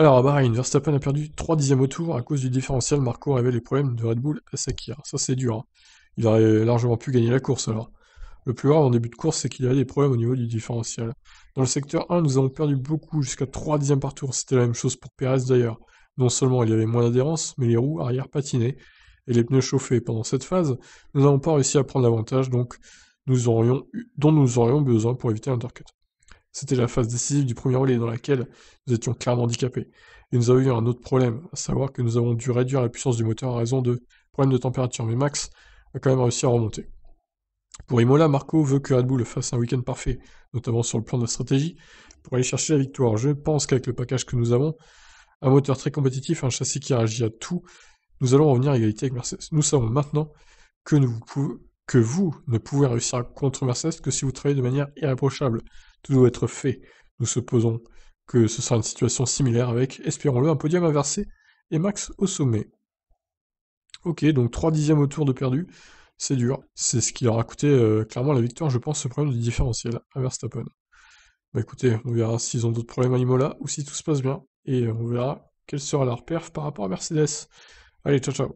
Alors à Bahreïn, Verstappen a perdu 3 dixièmes au tour à cause du différentiel. Marco révèle les problèmes de Red Bull à Sakir. Ça c'est dur. Hein. Il aurait largement pu gagner la course alors. Le plus rare en début de course, c'est qu'il avait des problèmes au niveau du différentiel. Dans le secteur 1, nous avons perdu beaucoup, jusqu'à 3 dixièmes par tour. C'était la même chose pour Perez d'ailleurs. Non seulement il y avait moins d'adhérence, mais les roues arrière patinaient et les pneus chauffés. Pendant cette phase, nous n'avons pas réussi à prendre l'avantage donc nous aurions, dont nous aurions besoin pour éviter l'intercut. C'était la phase décisive du premier relais dans laquelle nous étions clairement handicapés. Et nous avons eu un autre problème, à savoir que nous avons dû réduire la puissance du moteur en raison de problèmes de température, mais Max a quand même réussi à remonter. Pour Imola, Marco veut que Red Bull fasse un week-end parfait, notamment sur le plan de la stratégie, pour aller chercher la victoire. Je pense qu'avec le package que nous avons, un moteur très compétitif, un châssis qui réagit à tout, nous allons revenir à égalité avec Mercedes. Nous savons maintenant que nous, pouvons, que vous ne pouvez réussir contre Mercedes que si vous travaillez de manière irréprochable. Tout doit être fait. Nous supposons que ce sera une situation similaire avec, espérons-le, un podium inversé et Max au sommet. Ok, donc 3 dixièmes au tour de perdu, c'est dur. C'est ce qui leur a coûté euh, clairement la victoire, je pense, ce problème du différentiel à Verstappen. Bah écoutez, on verra s'ils ont d'autres problèmes à là, ou si tout se passe bien. Et on verra quelle sera leur perf par rapport à Mercedes. Allez, ciao ciao